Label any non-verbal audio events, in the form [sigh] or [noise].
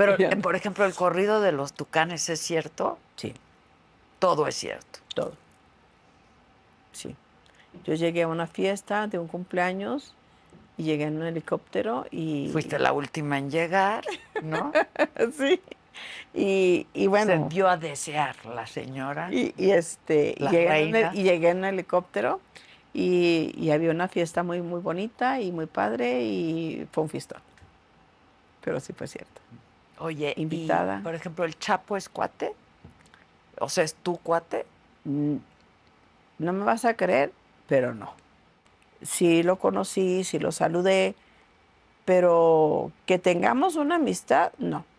Pero, eh, por ejemplo, el corrido de los tucanes es cierto. Sí. Todo es cierto. Todo. Sí. Yo llegué a una fiesta de un cumpleaños y llegué en un helicóptero y... Fuiste la última en llegar, ¿no? [laughs] sí. Y, bueno... Se dio a desear la señora. Y, este, llegué, En y llegué en un helicóptero y, y, había una fiesta muy, muy bonita y muy padre y fue un fiestón. Pero sí fue cierto. Oye, invitada. por ejemplo, ¿el Chapo es cuate? O sea, ¿es tu cuate? Mm, no me vas a creer, pero no. Sí lo conocí, sí lo saludé, pero que tengamos una amistad, no.